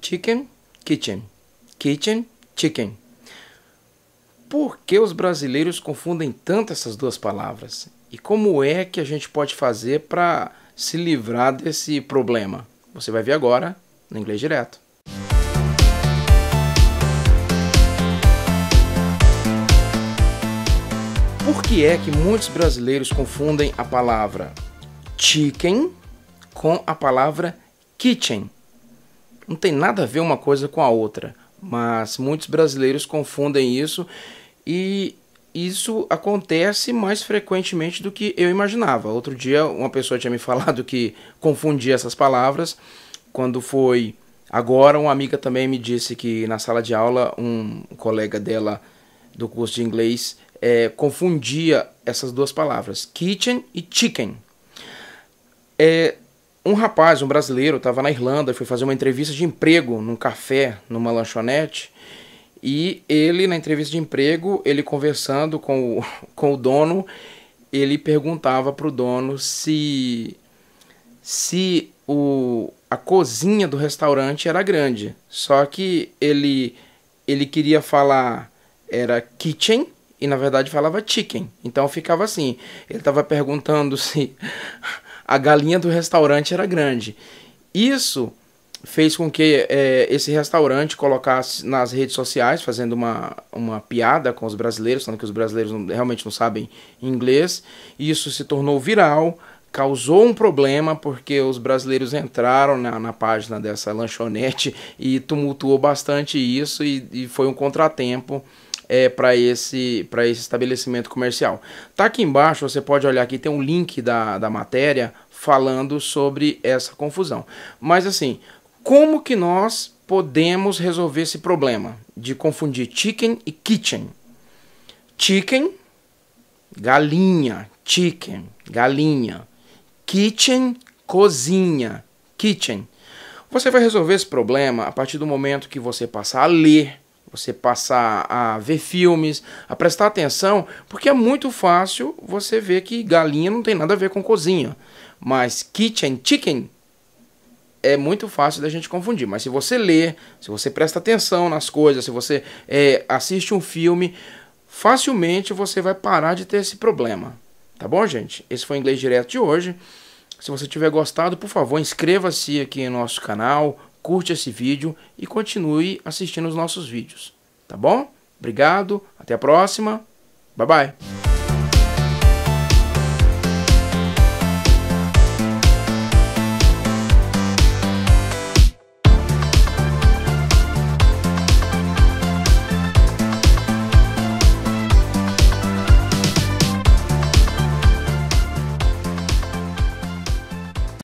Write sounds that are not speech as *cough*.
chicken, kitchen. Kitchen, chicken. Por que os brasileiros confundem tanto essas duas palavras? E como é que a gente pode fazer para se livrar desse problema? Você vai ver agora no inglês direto. Por que é que muitos brasileiros confundem a palavra chicken com a palavra kitchen? Não tem nada a ver uma coisa com a outra, mas muitos brasileiros confundem isso e isso acontece mais frequentemente do que eu imaginava. Outro dia, uma pessoa tinha me *laughs* falado que confundia essas palavras. Quando foi agora, uma amiga também me disse que na sala de aula, um colega dela do curso de inglês é, confundia essas duas palavras, kitchen e chicken. É, um rapaz, um brasileiro, estava na Irlanda, foi fazer uma entrevista de emprego num café, numa lanchonete. E ele, na entrevista de emprego, ele conversando com o, *laughs* com o dono, ele perguntava para o dono se, se o, a cozinha do restaurante era grande. Só que ele, ele queria falar era kitchen e na verdade falava chicken. Então ficava assim. Ele estava perguntando *laughs* se a galinha do restaurante era grande. Isso fez com que é, esse restaurante colocasse nas redes sociais, fazendo uma, uma piada com os brasileiros, falando que os brasileiros não, realmente não sabem inglês. Isso se tornou viral, causou um problema, porque os brasileiros entraram na, na página dessa lanchonete e tumultuou bastante isso, e, e foi um contratempo é, para esse, esse estabelecimento comercial. Tá aqui embaixo, você pode olhar aqui, tem um link da, da matéria falando sobre essa confusão. Mas assim, como que nós podemos resolver esse problema de confundir chicken e kitchen? Chicken, galinha, chicken, galinha. Kitchen, cozinha, kitchen. Você vai resolver esse problema a partir do momento que você passar a ler você passar a ver filmes, a prestar atenção, porque é muito fácil você ver que galinha não tem nada a ver com cozinha. Mas kitchen, chicken, é muito fácil da gente confundir. Mas se você lê, se você presta atenção nas coisas, se você é, assiste um filme, facilmente você vai parar de ter esse problema. Tá bom, gente? Esse foi o Inglês Direto de hoje. Se você tiver gostado, por favor, inscreva-se aqui no nosso canal, curte esse vídeo e continue assistindo os nossos vídeos, tá bom? Obrigado, até a próxima, bye bye!